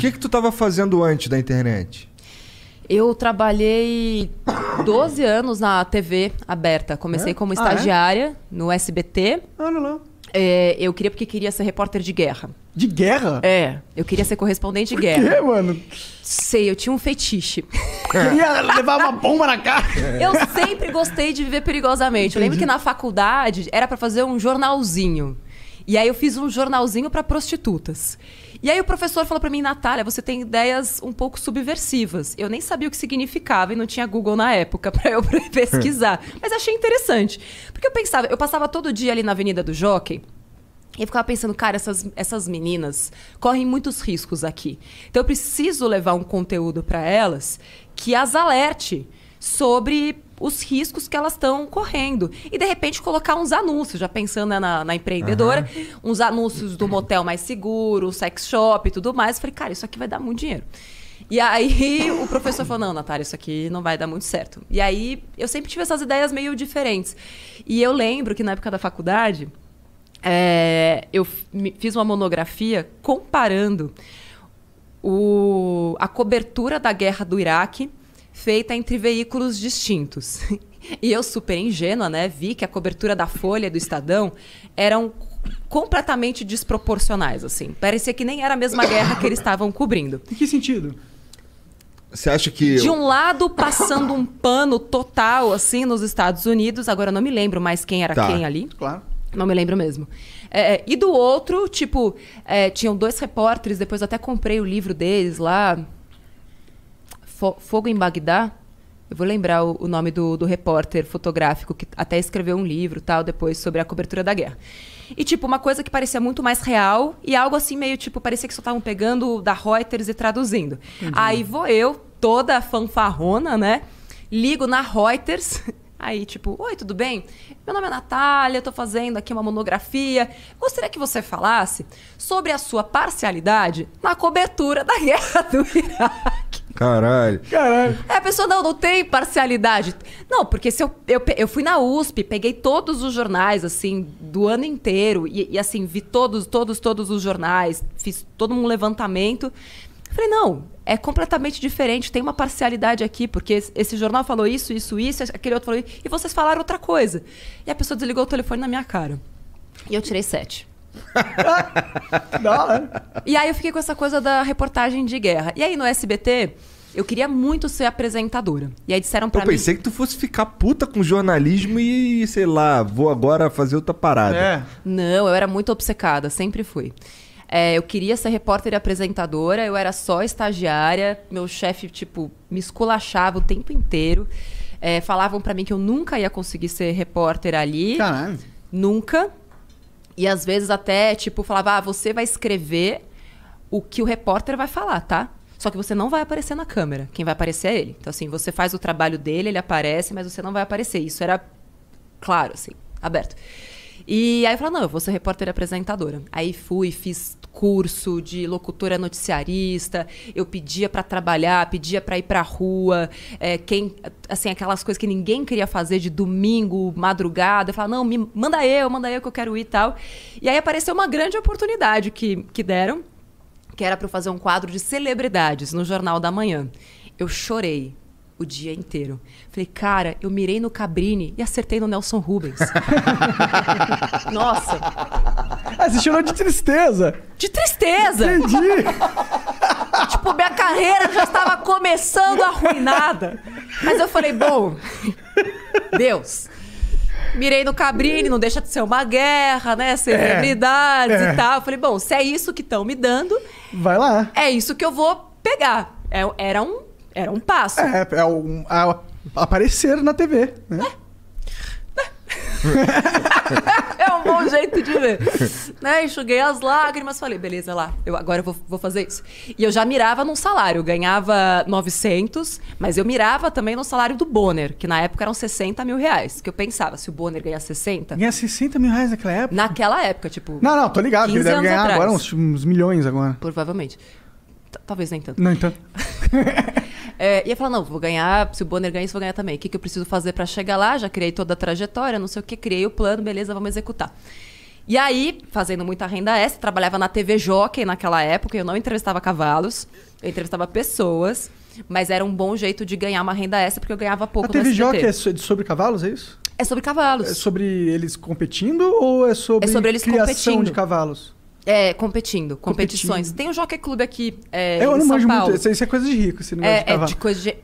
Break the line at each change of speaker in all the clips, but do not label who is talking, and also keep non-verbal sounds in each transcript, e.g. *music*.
que, que tu estava fazendo antes da internet? Eu trabalhei 12 anos na TV aberta. Comecei é? como estagiária ah, é? no SBT. Ah não! É, eu queria porque queria ser repórter de guerra. De guerra? É. Eu queria ser correspondente Por de guerra. Por quê, mano? Sei, eu tinha um fetiche. *laughs* Queria levar uma bomba na cara. *laughs* Eu sempre gostei de viver perigosamente. Entendi. Eu lembro que na faculdade era para fazer um jornalzinho. E aí eu fiz um jornalzinho para prostitutas. E aí o professor falou para mim, Natália, você tem ideias um pouco subversivas. Eu nem sabia o que significava e não tinha Google na época *laughs* para eu *laughs* pesquisar. Mas achei interessante. Porque eu pensava, eu passava todo dia ali na Avenida do Jockey, e eu ficava pensando, cara, essas, essas meninas correm muitos riscos aqui. Então eu preciso levar um conteúdo para elas que as alerte sobre os riscos que elas estão correndo. E de repente colocar uns anúncios, já pensando né, na, na empreendedora, uhum. uns anúncios do motel mais seguro, sex shop e tudo mais. Eu falei, cara, isso aqui vai dar muito dinheiro. E aí *laughs* o professor falou: não, Natália, isso aqui não vai dar muito certo. E aí eu sempre tive essas ideias meio diferentes. E eu lembro que na época da faculdade, é, eu fiz uma monografia comparando o, a cobertura da guerra do Iraque feita entre veículos distintos. *laughs* E eu, super ingênua, né, vi que a cobertura da Folha e do Estadão eram completamente desproporcionais, assim. Parecia que nem era a mesma guerra que eles estavam cobrindo. Em que sentido? Você acha que. De um lado, passando um pano total, assim, nos Estados Unidos. Agora não me lembro mais quem era tá. quem ali. Claro. Não me lembro mesmo. É, é, e do outro, tipo, é, tinham dois repórteres, depois eu até comprei o livro deles lá. Fo Fogo em Bagdá, eu vou lembrar o, o nome do, do, repórter fotográfico que até escreveu um livro tal depois sobre a cobertura da guerra. E, tipo, uma coisa que parecia muito mais real e algo assim meio tipo, parecia que só estavam pegando da Reuters e traduzindo. Entendi. Aí vou eu, toda fanfarrona, né? Ligo na Reuters. *laughs* Aí, tipo, oi, tudo bem? Meu nome é Natália, tô fazendo aqui uma monografia. Gostaria que você falasse sobre a sua parcialidade na cobertura da *laughs* guerra do Iraque. Caralho. Caralho. É, a pessoa não, não tem parcialidade. Não, porque se eu, eu, eu fui na USP, peguei todos os jornais, assim, do ano inteiro, e, e assim, vi todos, todos, todos os jornais, fiz todo um levantamento. Falei, não, é completamente diferente, tem uma parcialidade aqui, porque esse jornal falou isso, isso, isso, aquele outro falou isso, e vocês falaram outra coisa. E a pessoa desligou o telefone na minha cara. E eu tirei sete. *laughs* da hora. E aí eu fiquei com essa coisa da reportagem de guerra. E aí no SBT, eu queria muito ser apresentadora. E aí disseram pra mim. Eu pensei que tu fosse ficar puta com jornalismo e, sei lá, vou agora fazer outra parada. É. Não, eu era muito obcecada, sempre fui. É, eu queria ser repórter e apresentadora, eu era só estagiária, meu chefe, tipo, me esculachava o tempo inteiro. É, falavam para mim que eu nunca ia conseguir ser repórter ali. Caralho. Nunca. E às vezes até, tipo, falava, ah, você vai escrever o que o repórter vai falar, tá? Só que você não vai aparecer na câmera. Quem vai aparecer é ele. Então, assim, você faz o trabalho dele, ele aparece, mas você não vai aparecer. Isso era claro, assim, aberto. E aí eu falei, não, eu vou ser repórter e apresentadora. Aí fui, fiz curso de locutora noticiarista, eu pedia para trabalhar, pedia para ir para rua, é, quem, assim, aquelas coisas que ninguém queria fazer de domingo, madrugada, eu falava, não, me, manda eu, manda eu que eu quero ir e tal. E aí apareceu uma grande oportunidade que, que deram, que era para eu fazer um quadro de celebridades no Jornal da Manhã. Eu chorei, o dia inteiro. Falei, cara, eu mirei no Cabrini e acertei no Nelson Rubens. *laughs* Nossa! Ah, você chorou de tristeza! De tristeza. Entendi. *laughs* tipo, minha carreira já estava começando arruinada. Mas eu falei, bom, Deus. Mirei no Cabrini, não deixa de ser uma guerra, né? Celebridades é, é. e tal. Eu falei, bom, se é isso que estão me dando. Vai lá. É isso que eu vou pegar. É, era, um, era um passo. É, é um, a, aparecer na TV, né? É. *laughs* *laughs* bom jeito de ver. né? Enxuguei as lágrimas, falei, beleza, lá, eu agora eu vou, vou fazer isso. E eu já mirava num salário, eu ganhava 900, mas eu mirava também no salário do Bonner, que na época eram 60 mil reais. Que eu pensava, se o Bonner ganhar 60... Ganhar 60 mil reais naquela época? Naquela época, tipo... Não, não, tô ligado, ele deve ganhar atrás. agora uns, uns milhões agora. Provavelmente. T Talvez nem tanto. Não, então. *laughs* É, ia falar, não, vou ganhar, se o Bonner ganha isso, vou ganhar também. O que, que eu preciso fazer para chegar lá? Já criei toda a trajetória, não sei o que, criei o plano, beleza, vamos executar. E aí, fazendo muita renda extra, trabalhava na TV Jockey naquela época, eu não entrevistava cavalos, eu entrevistava pessoas, mas era um bom jeito de ganhar uma renda extra, porque eu ganhava pouco A TV Jockey é sobre cavalos, é isso? É sobre cavalos. É sobre eles competindo ou é sobre, é sobre eles criação competindo. de cavalos? É, competindo, competições. Competindo. Tem o Jockey Club aqui é, eu em não São manjo Paulo. Muito, isso é coisa de rico, se não é, de É, de coisa de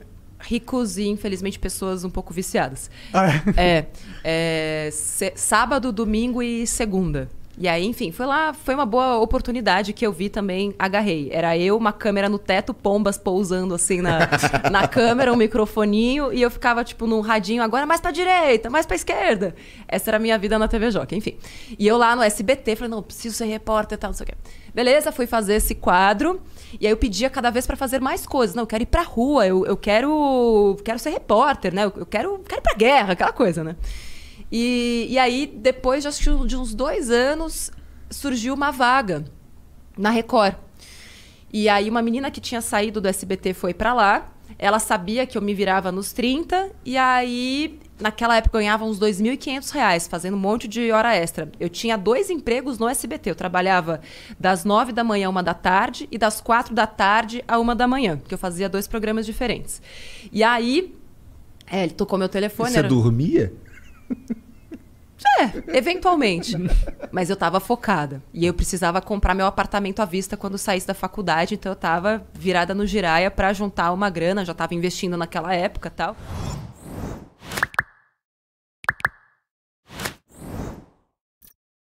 ricos e, infelizmente, pessoas um pouco viciadas. Ah, é. é, é sábado, domingo e segunda. E aí, enfim, foi lá, foi uma boa oportunidade que eu vi também, agarrei. Era eu, uma câmera no teto, pombas pousando assim na, *laughs* na câmera, um microfoninho, e eu ficava, tipo, num radinho, agora mais pra direita, mais pra esquerda. Essa era a minha vida na TV Joca, enfim. E eu lá no SBT, falei, não, preciso ser repórter e tal, não sei o quê. Beleza, fui fazer esse quadro, e aí eu pedia cada vez para fazer mais coisas. Não, eu quero ir pra rua, eu, eu quero, quero ser repórter, né? Eu, eu quero, quero ir pra guerra, aquela coisa, né? E, e aí, depois de, de uns dois anos, surgiu uma vaga na Record. E aí, uma menina que tinha saído do SBT foi para lá. Ela sabia que eu me virava nos 30. E aí, naquela época, eu ganhava uns 2.500 reais, fazendo um monte de hora extra. Eu tinha dois empregos no SBT. Eu trabalhava das 9 da manhã a 1 da tarde e das 4 da tarde a 1 da manhã, porque eu fazia dois programas diferentes. E aí, é, ele tocou meu telefone. E você era... dormia? *laughs* É, eventualmente. Mas eu tava focada. E eu precisava comprar meu apartamento à vista quando saísse da faculdade, então eu tava virada no giraia para juntar uma grana, já tava investindo naquela época tal.